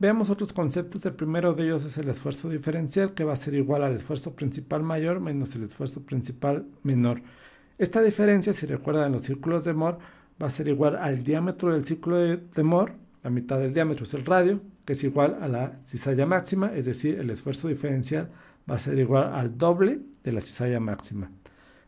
Veamos otros conceptos. El primero de ellos es el esfuerzo diferencial, que va a ser igual al esfuerzo principal mayor menos el esfuerzo principal menor. Esta diferencia, si recuerdan los círculos de Mohr, va a ser igual al diámetro del círculo de, Mohr, la mitad del diámetro es el radio, que es igual a la cizalla máxima, es decir, el esfuerzo diferencial va a ser igual al doble de la cizalla máxima.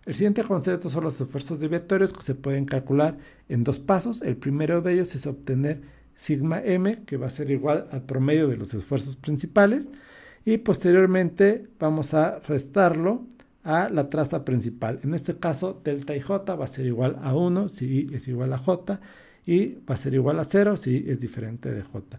El siguiente concepto son los esfuerzos deviatorios que se pueden calcular en dos pasos. El primero de ellos es obtener sigma m, que va a ser igual al promedio de los esfuerzos principales, y posteriormente vamos a restarlo a la traza principal. En este caso, delta y j va a ser igual a 1 si I es igual a j, y va a ser igual a 0 si es diferente de j.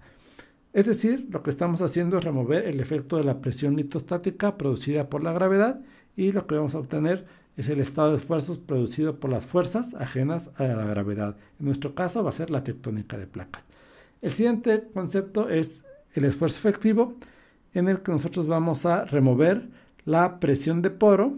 Es decir, lo que estamos haciendo es remover el efecto de la presión litostática producida por la gravedad y lo que vamos a obtener es el estado de esfuerzos producido por las fuerzas ajenas a la gravedad. En nuestro caso va a ser la tectónica de placas. El siguiente concepto es el esfuerzo efectivo, en el que nosotros vamos a remover la presión de poro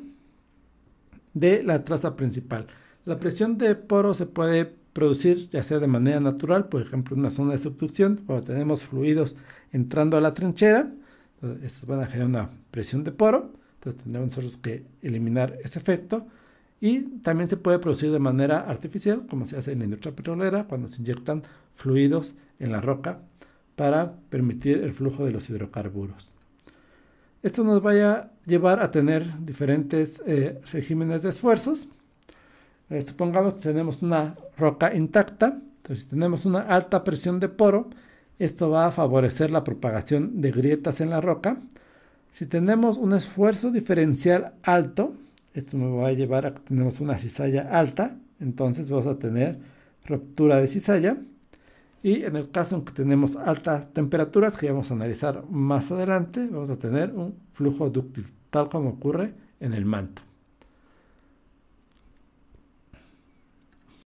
de la traza principal. La presión de poro se puede producir ya sea de manera natural, por ejemplo, en una zona de subducción, cuando tenemos fluidos entrando a la trinchera, estos van a generar una presión de poro, entonces tendremos nosotros que eliminar ese efecto y también se puede producir de manera artificial, como se hace en la industria petrolera, cuando se inyectan fluidos en la roca para permitir el flujo de los hidrocarburos. Esto nos va a llevar a tener diferentes eh, regímenes de esfuerzos. Eh, supongamos que tenemos una roca intacta, entonces si tenemos una alta presión de poro, esto va a favorecer la propagación de grietas en la roca. Si tenemos un esfuerzo diferencial alto, esto me va a llevar a que tenemos una cizalla alta, entonces vamos a tener ruptura de cizalla. Y en el caso en que tenemos altas temperaturas, que vamos a analizar más adelante, vamos a tener un flujo dúctil, tal como ocurre en el manto.